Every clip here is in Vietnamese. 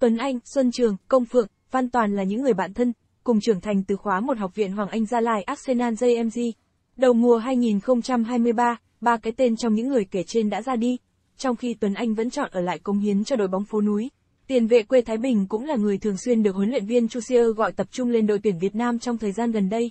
Tuấn Anh, Xuân Trường, Công Phượng, Văn Toàn là những người bạn thân, cùng trưởng thành từ khóa một học viện Hoàng Anh Gia Lai Arsenal JMG. Đầu mùa 2023, ba cái tên trong những người kể trên đã ra đi, trong khi Tuấn Anh vẫn chọn ở lại công hiến cho đội bóng phố núi. Tiền vệ quê Thái Bình cũng là người thường xuyên được huấn luyện viên Chu Siêu gọi tập trung lên đội tuyển Việt Nam trong thời gian gần đây.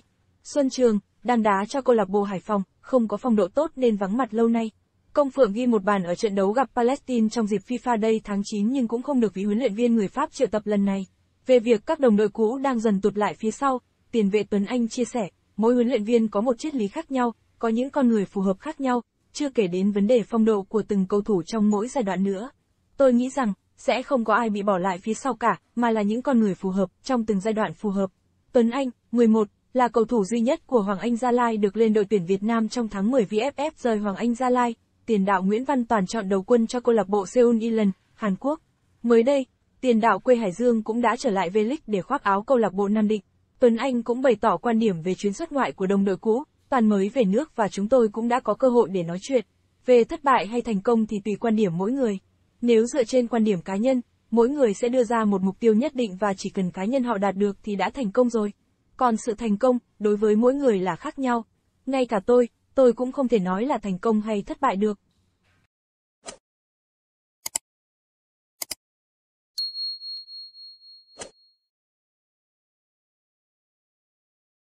Xuân Trường, đang đá cho câu lạc bộ Hải Phòng, không có phong độ tốt nên vắng mặt lâu nay. Công Phượng ghi một bàn ở trận đấu gặp Palestine trong dịp FIFA Day tháng 9 nhưng cũng không được vị huấn luyện viên người Pháp triệu tập lần này. Về việc các đồng đội cũ đang dần tụt lại phía sau, tiền vệ Tuấn Anh chia sẻ, mỗi huấn luyện viên có một triết lý khác nhau, có những con người phù hợp khác nhau, chưa kể đến vấn đề phong độ của từng cầu thủ trong mỗi giai đoạn nữa. Tôi nghĩ rằng, sẽ không có ai bị bỏ lại phía sau cả, mà là những con người phù hợp, trong từng giai đoạn phù hợp. Tuấn Anh, 11, là cầu thủ duy nhất của Hoàng Anh Gia Lai được lên đội tuyển Việt Nam trong tháng 10 VFF rời Hoàng Anh Gia Lai tiền đạo Nguyễn Văn Toàn chọn đầu quân cho câu lạc bộ Seoul Ilan, Hàn Quốc. Mới đây, tiền đạo quê Hải Dương cũng đã trở lại V-League để khoác áo câu lạc bộ Nam Định. Tuấn Anh cũng bày tỏ quan điểm về chuyến xuất ngoại của đồng đội cũ, Toàn mới về nước và chúng tôi cũng đã có cơ hội để nói chuyện. Về thất bại hay thành công thì tùy quan điểm mỗi người. Nếu dựa trên quan điểm cá nhân, mỗi người sẽ đưa ra một mục tiêu nhất định và chỉ cần cá nhân họ đạt được thì đã thành công rồi. Còn sự thành công, đối với mỗi người là khác nhau. Ngay cả tôi, tôi cũng không thể nói là thành công hay thất bại được.